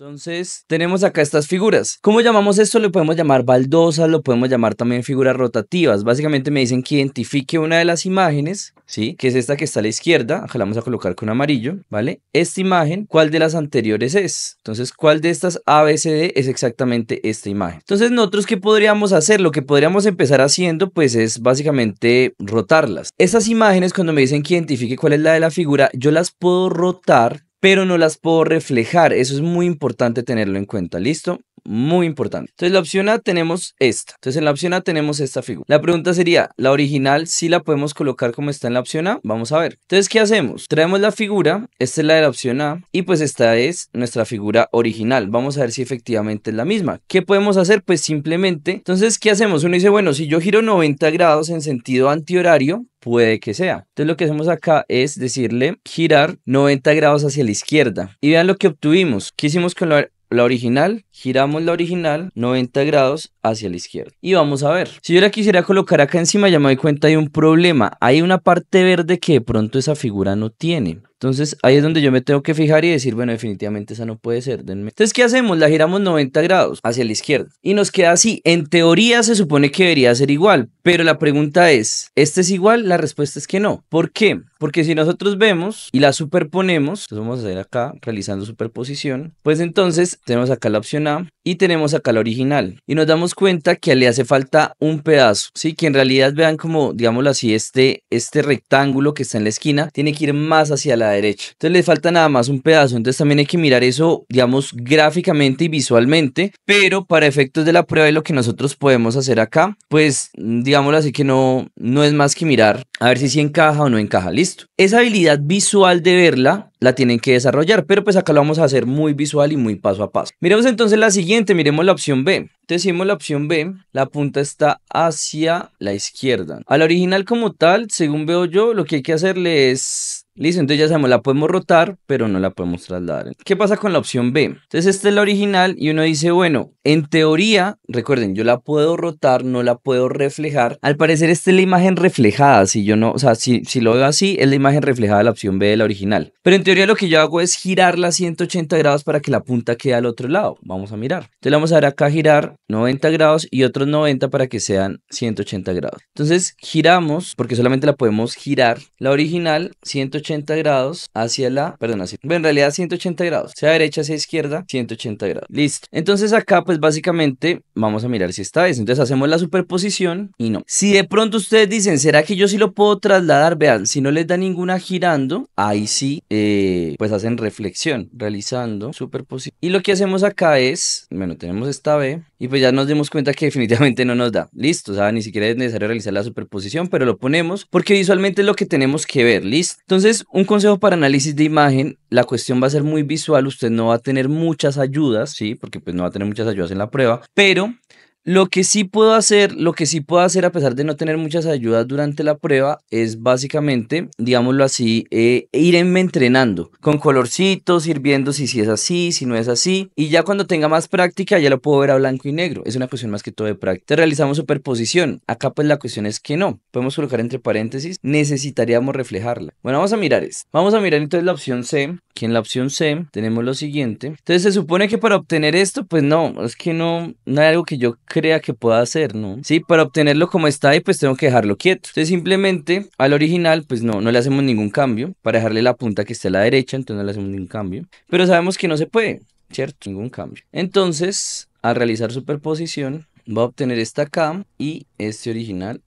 Entonces, tenemos acá estas figuras. ¿Cómo llamamos esto? Lo podemos llamar baldosas, lo podemos llamar también figuras rotativas. Básicamente me dicen que identifique una de las imágenes, ¿sí? Que es esta que está a la izquierda. Acá la vamos a colocar con amarillo, ¿vale? Esta imagen, ¿cuál de las anteriores es? Entonces, ¿cuál de estas ABCD es exactamente esta imagen? Entonces, nosotros, ¿qué podríamos hacer? Lo que podríamos empezar haciendo, pues, es básicamente rotarlas. Estas imágenes, cuando me dicen que identifique cuál es la de la figura, yo las puedo rotar pero no las puedo reflejar. Eso es muy importante tenerlo en cuenta, ¿listo? muy importante. Entonces la opción A tenemos esta. Entonces en la opción A tenemos esta figura. La pregunta sería, ¿la original si la podemos colocar como está en la opción A? Vamos a ver. Entonces, ¿qué hacemos? Traemos la figura, esta es la de la opción A y pues esta es nuestra figura original. Vamos a ver si efectivamente es la misma. ¿Qué podemos hacer? Pues simplemente, entonces, ¿qué hacemos? Uno dice, bueno, si yo giro 90 grados en sentido antihorario, puede que sea. Entonces lo que hacemos acá es decirle girar 90 grados hacia la izquierda. Y vean lo que obtuvimos. ¿Qué hicimos con la la original, giramos la original 90 grados hacia la izquierda. Y vamos a ver. Si yo la quisiera colocar acá encima, ya me doy cuenta de un problema. Hay una parte verde que de pronto esa figura no tiene. Entonces ahí es donde yo me tengo que fijar y decir, bueno, definitivamente esa no puede ser. Denme. Entonces, ¿qué hacemos? La giramos 90 grados hacia la izquierda y nos queda así. En teoría se supone que debería ser igual, pero la pregunta es, ¿este es igual? La respuesta es que no. ¿Por qué? Porque si nosotros vemos y la superponemos, entonces vamos a hacer acá realizando superposición, pues entonces tenemos acá la opción A y tenemos acá la original. Y nos damos cuenta que le hace falta un pedazo, ¿sí? Que en realidad vean como, digámoslo así, este, este rectángulo que está en la esquina tiene que ir más hacia la derecha. Entonces le falta nada más un pedazo. Entonces también hay que mirar eso, digamos, gráficamente y visualmente. Pero para efectos de la prueba y lo que nosotros podemos hacer acá, pues mm, digámoslo así que no, no es más que mirar a ver si si encaja o no encaja. Listo. Esa habilidad visual de verla la tienen que desarrollar, pero pues acá lo vamos a hacer muy visual y muy paso a paso. Miremos entonces la siguiente, miremos la opción B. Entonces, si la opción B, la punta está hacia la izquierda. A la original como tal, según veo yo, lo que hay que hacerle es Listo, entonces ya sabemos, la podemos rotar, pero no la podemos trasladar. ¿Qué pasa con la opción B? Entonces esta es la original y uno dice, bueno, en teoría, recuerden, yo la puedo rotar, no la puedo reflejar. Al parecer esta es la imagen reflejada, si yo no, o sea, si, lo veo así, es la imagen reflejada de la opción B de la original. Pero en teoría lo que yo hago es girarla 180 grados para que la punta quede al otro lado. Vamos a mirar. Entonces la vamos a ver acá girar 90 grados y otros 90 para que sean 180 grados. Entonces giramos, porque solamente la podemos girar, la original 180 180 grados hacia la, perdón, así en realidad 180 grados, sea derecha, sea izquierda, 180 grados. Listo. Entonces acá pues básicamente vamos a mirar si está eso. Entonces hacemos la superposición y no. Si de pronto ustedes dicen, ¿será que yo sí lo puedo trasladar? Vean, si no les da ninguna girando, ahí sí, eh, pues hacen reflexión, realizando superposición. Y lo que hacemos acá es, bueno, tenemos esta B, y pues ya nos dimos cuenta que definitivamente no nos da. Listo, o sea, ni siquiera es necesario realizar la superposición, pero lo ponemos porque visualmente es lo que tenemos que ver. Listo. Entonces, un consejo para análisis de imagen, la cuestión va a ser muy visual, usted no va a tener muchas ayudas, ¿sí? Porque pues no va a tener muchas ayudas en la prueba, pero lo que sí puedo hacer, lo que sí puedo hacer a pesar de no tener muchas ayudas durante la prueba es básicamente, digámoslo así, eh, irme entrenando con colorcitos, ir viendo si, si es así, si no es así. Y ya cuando tenga más práctica ya lo puedo ver a blanco y negro. Es una cuestión más que todo de práctica. Realizamos superposición. Acá pues la cuestión es que no. Podemos colocar entre paréntesis, necesitaríamos reflejarla. Bueno, vamos a mirar esto. Vamos a mirar entonces la opción C. Aquí en la opción C tenemos lo siguiente. Entonces se supone que para obtener esto, pues no, es que no, no hay algo que yo crea que pueda hacer, ¿no? Sí, para obtenerlo como está ahí, pues tengo que dejarlo quieto. Entonces simplemente al original, pues no, no le hacemos ningún cambio. Para dejarle la punta que esté a la derecha, entonces no le hacemos ningún cambio. Pero sabemos que no se puede, ¿cierto? Ningún cambio. Entonces, al realizar superposición, va a obtener esta acá y este original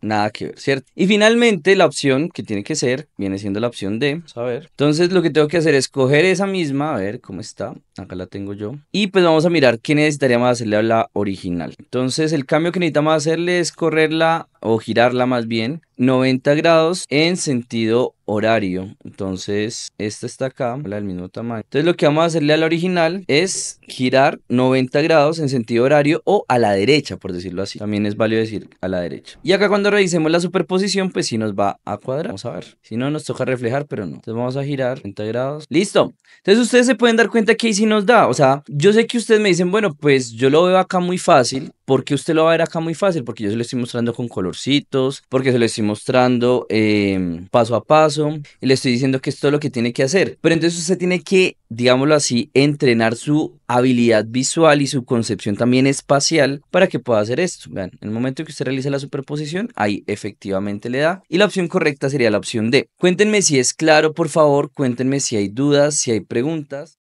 nada que ver, ¿cierto? Y finalmente la opción que tiene que ser, viene siendo la opción D, vamos a ver. Entonces lo que tengo que hacer es coger esa misma, a ver cómo está, acá la tengo yo. Y pues vamos a mirar qué necesitaríamos hacerle a la original. Entonces el cambio que necesitamos hacerle es correrla o girarla más bien 90 grados en sentido horario. Entonces, esta está acá, la del mismo tamaño. Entonces, lo que vamos a hacerle al original es girar 90 grados en sentido horario o a la derecha, por decirlo así. También es válido decir a la derecha. Y acá cuando revisemos la superposición, pues sí nos va a cuadrar. Vamos a ver. Si no, nos toca reflejar, pero no. Entonces, vamos a girar 90 grados. ¡Listo! Entonces, ustedes se pueden dar cuenta que ahí sí nos da. O sea, yo sé que ustedes me dicen, bueno, pues yo lo veo acá muy fácil porque usted lo va a ver acá muy fácil, porque yo se lo estoy mostrando con colorcitos, porque se lo estoy mostrando em, paso a paso, y le estoy diciendo que es todo lo que tiene que hacer. Pero entonces usted tiene que, digámoslo así, entrenar su habilidad visual y su concepción también espacial para que pueda hacer esto. Vean, en el momento que usted realiza la superposición, ahí efectivamente le da. Y la opción correcta sería la opción D. Cuéntenme si es claro, por favor, cuéntenme si hay dudas, si hay preguntas.